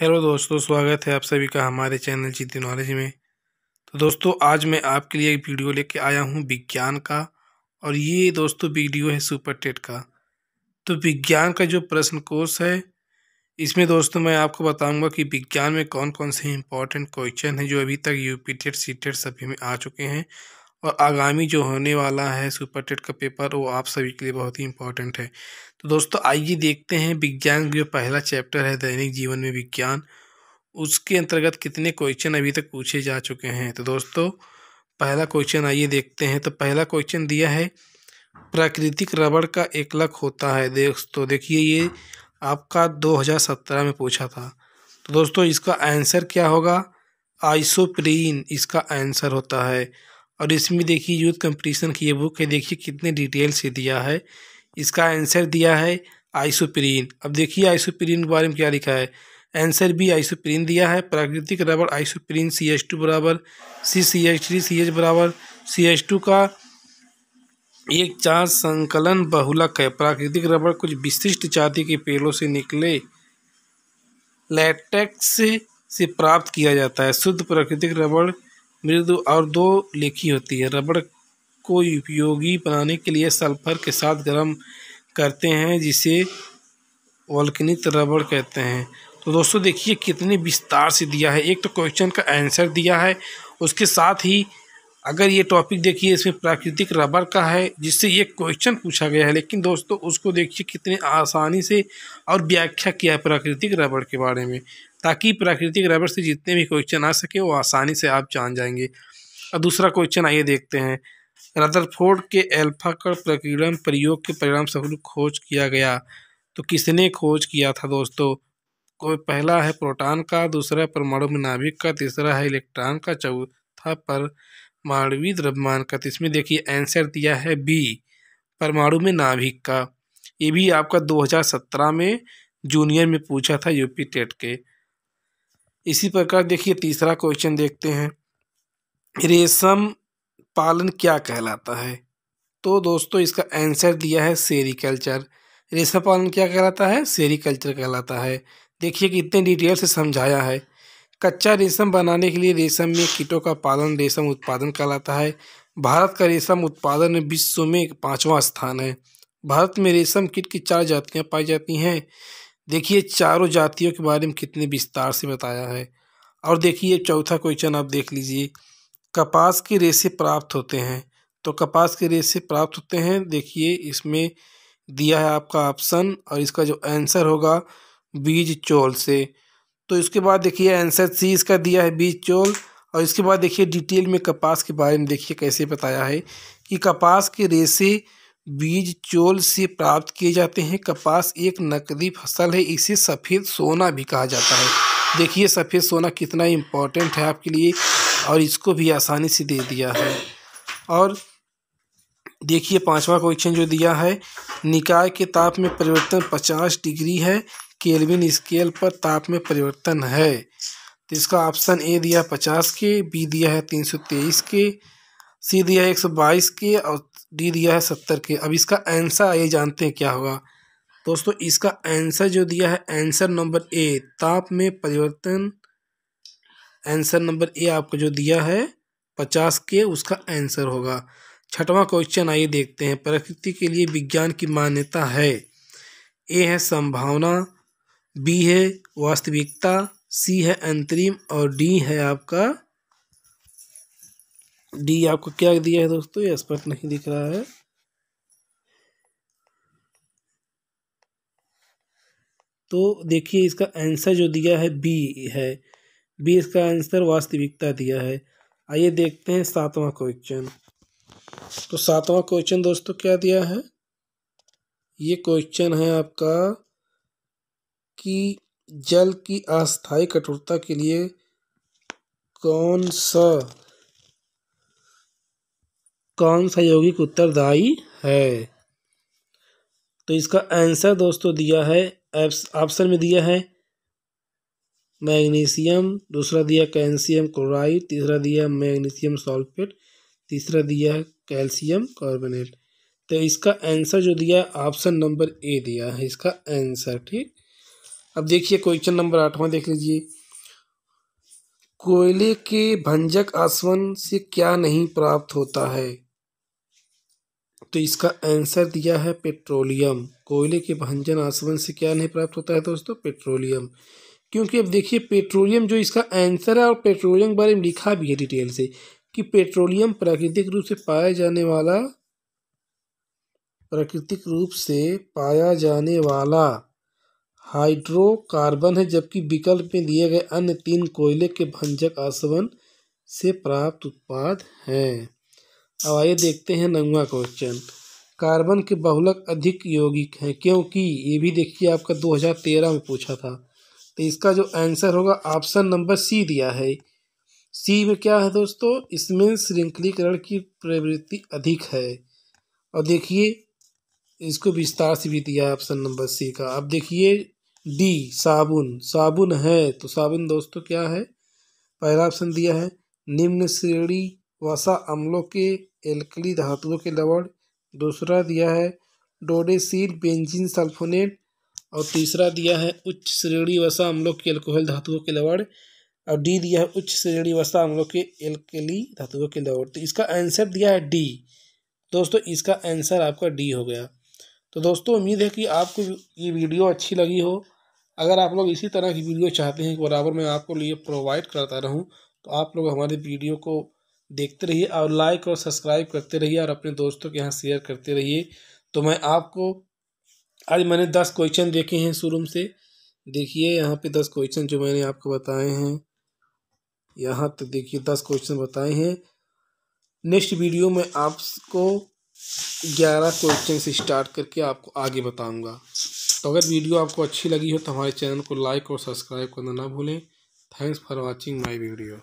hello दोस्तों स्वागत है आप सभी का हमारे चैनल जीती नॉलेज में तो दोस्तों आज मैं आपके लिए एक वीडियो लेके आया हूँ विज्ञान का और ये दोस्तों वीडियो है सुपर टेट का तो विज्ञान का जो प्रश्न कोर्स है इसमें दोस्तों मैं आपको बताऊंगा कि विज्ञान में कौन कौन से इंपॉर्टेंट क्वेश्चन हैं जो अभी तक U P TET C TET सभी में आ चुके हैं और आगामी जो होने वाला है सुपर टेट का पेपर वो आप सभी के लिए बहुत ही इंपॉर्टेंट है तो दोस्तों आइए देखते हैं विज्ञान जो पहला चैप्टर है दैनिक जीवन में विज्ञान उसके अंतर्गत कितने क्वेश्चन अभी तक पूछे जा चुके हैं तो दोस्तों पहला क्वेश्चन आइए देखते हैं तो पहला क्वेश्चन दिया है प्राकृतिक रबड़ का एक लक होता है दोस्तों देखिए ये आपका 2017 में पूछा था तो दोस्तों इसका आंसर क्या होगा आइसोप्रीन इसका आंसर होता है और इसमें देखिए यूथ कंपटीशन की ये बुक है देखिए कितने डिटेल से दिया है इसका आंसर दिया है आइसोप्रीन अब देखिए आइसोप्रीन के बारे में क्या लिखा है आंसर भी आइसोप्रीन दिया है प्राकृतिक rubber isoprene C H two बराबर C C H three C H बराबर सी एच टू का एक चार संकलन बहुलक है प्राकृतिक रबर कुछ विशिष्ट जाति के पेड़ों से निकले लेटेक्स से प्राप्त किया जाता है शुद्ध प्राकृतिक रबड़ मृदु और दो लेखी होती है रबड़ को उपयोगी बनाने के लिए सल्फर के साथ गर्म करते हैं जिसे वल्कनित रबड़ कहते हैं तो दोस्तों देखिए कितने विस्तार से दिया है एक तो क्वेश्चन का आंसर दिया है उसके साथ ही अगर ये टॉपिक देखिए इसमें प्राकृतिक रबर का है जिससे ये क्वेश्चन पूछा गया है लेकिन दोस्तों उसको देखिए कितने आसानी से और व्याख्या किया है प्राकृतिक रबर के बारे में ताकि प्राकृतिक रबर से जितने भी क्वेश्चन आ सके वो आसानी से आप जान जाएंगे और दूसरा क्वेश्चन आइए देखते हैं रदरफोर्ड के एल्फा कर प्रकीर्णन प्रयोग के परिणाम स्वरूप खोज किया गया तो किसने खोज किया था दोस्तों कोई पहला है प्रोटॉन का दूसरा परमाणु नाभिक का तीसरा है इलेक्ट्रॉन का चौथा पर माणवीय द्रव्यमान का तो इसमें देखिए आंसर दिया है बी परमाणु में नाभिक का ये भी आपका 2017 में जूनियर में पूछा था यूपी टेट के इसी प्रकार देखिए तीसरा क्वेश्चन देखते हैं रेशम पालन क्या कहलाता है तो दोस्तों इसका आंसर दिया है सेरिकल्चर रेशम पालन क्या कहलाता है सेरिकल्चर कहलाता है देखिए कितने डिटेल से समझाया है कच्चा रेशम बनाने के लिए रेशम में कीटों का पालन रेशम उत्पादन कहलाता है भारत का रेशम उत्पादन विश्व में पाँचवा स्थान है भारत में रेशम कीट की चार जातियाँ पाई जाती हैं देखिए चारों जातियों के बारे में कितने विस्तार से बताया है और देखिए चौथा क्वेश्चन आप देख लीजिए कपास के रेशे प्राप्त होते हैं तो कपास के रेशे प्राप्त होते हैं देखिए इसमें दिया है आपका ऑप्शन और इसका जो आंसर होगा बीज चोल से तो इसके बाद देखिए आंसर सी इसका दिया है बीज चोल और इसके बाद देखिए डिटेल में कपास के बारे में देखिए कैसे बताया है कि कपास के रेसे बीज चोल से प्राप्त किए जाते हैं कपास एक नकदी फसल है इसे सफ़ेद सोना भी कहा जाता है देखिए सफ़ेद सोना कितना इम्पोर्टेंट है आपके लिए और इसको भी आसानी से दे दिया है और देखिए पांचवा क्वेश्चन जो दिया है निकाय के ताप में परिवर्तन पचास डिग्री है केल्विन स्केल पर ताप में परिवर्तन है तो इसका ऑप्शन ए दिया पचास के बी दिया है तीन सौ तेईस के सी दिया है एक सौ बाईस के और डी दिया है सत्तर के अब इसका आंसर आइए जानते हैं क्या होगा दोस्तों इसका आंसर जो दिया है आंसर नंबर ए ताप में परिवर्तन आंसर नंबर ए आपको जो दिया है पचास के उसका आंसर होगा छठवा क्वेश्चन आइए देखते हैं प्रकृति के लिए विज्ञान की मान्यता है ए है संभावना बी है वास्तविकता सी है अंतरिम और डी है आपका डी आपको क्या दिया है दोस्तों ये स्पष्ट नहीं दिख रहा है तो देखिए इसका आंसर जो दिया है बी है बी इसका आंसर वास्तविकता दिया है आइए देखते हैं सातवां क्वेश्चन तो सातवां क्वेश्चन दोस्तों क्या दिया है ये क्वेश्चन है आपका कि जल की अस्थायी कठोरता के लिए कौन सा कौन सा यौगिक उत्तरदायी है तो इसका आंसर दोस्तों दिया है ऑप्शन में दिया है मैग्नीशियम दूसरा दिया कैल्शियम क्लोराइड तीसरा दिया मैग्नीशियम सल्फेट तीसरा दिया कैल्शियम कार्बोनेट तो इसका आंसर जो दिया ऑप्शन नंबर ए दिया है इसका आंसर ठीक अब देखिए क्वेश्चन नंबर आठवां देख लीजिए कोयले के भंजक आसवन से क्या नहीं प्राप्त होता है तो इसका आंसर दिया है पेट्रोलियम कोयले के भंजन आसवन से क्या नहीं प्राप्त होता है दोस्तों पेट्रोलियम क्योंकि अब देखिए पेट्रोलियम जो इसका आंसर है और पेट्रोलियम के बारे में लिखा भी है डिटेल से कि पेट्रोलियम प्राकृतिक रूप से पाया जाने वाला प्राकृतिक रूप से पाया जाने वाला हाइड्रोकार्बन है जबकि विकल्प में लिए गए अन्य तीन कोयले के भंजक आसवन से प्राप्त उत्पाद हैं अब आइए देखते हैं नौवा क्वेश्चन कार्बन के बहुलक अधिक यौगिक हैं क्योंकि ये भी देखिए आपका 2013 में पूछा था तो इसका जो आंसर होगा ऑप्शन नंबर सी दिया है सी में क्या है दोस्तों इसमें श्रृंखलीकरण की प्रवृत्ति अधिक है और देखिए इसको विस्तार से भी दिया है ऑप्शन नंबर सी का अब देखिए डी साबुन साबुन है तो साबुन दोस्तों क्या है पहला ऑप्शन दिया है निम्न श्रेणी वसा अम्लों के एल्कली धातुओं के लवण दूसरा दिया है डोडेसिल बेंजीन सल्फोनेट और तीसरा दिया है उच्च श्रेणी वसा अम्लों के एल्कोहल धातुओं के लवण और डी दिया है उच्च श्रेणी वसा अम्लों के एल्कली धातुओं के लवण तो इसका आंसर दिया है डी दोस्तों इसका आंसर आपका डी हो गया तो दोस्तों उम्मीद है कि आपको ये वीडियो अच्छी लगी हो अगर आप लोग इसी तरह की वीडियो चाहते हैं कि बराबर मैं आपको लिए प्रोवाइड करता रहूं तो आप लोग हमारे वीडियो को देखते रहिए और लाइक और सब्सक्राइब करते रहिए और अपने दोस्तों के यहाँ शेयर करते रहिए तो मैं आपको आज मैंने दस क्वेश्चन देखे हैं शोरूम से देखिए यहाँ पे दस क्वेश्चन जो मैंने आपको बताए हैं यहाँ तक तो देखिए दस क्वेश्चन बताए हैं नेक्स्ट वीडियो में आपको ग्यारह क्वेश्चन से स्टार्ट करके आपको आगे बताऊंगा तो अगर वीडियो आपको अच्छी लगी हो तो हमारे चैनल को लाइक और सब्सक्राइब करना ना भूलें thanks for watching my video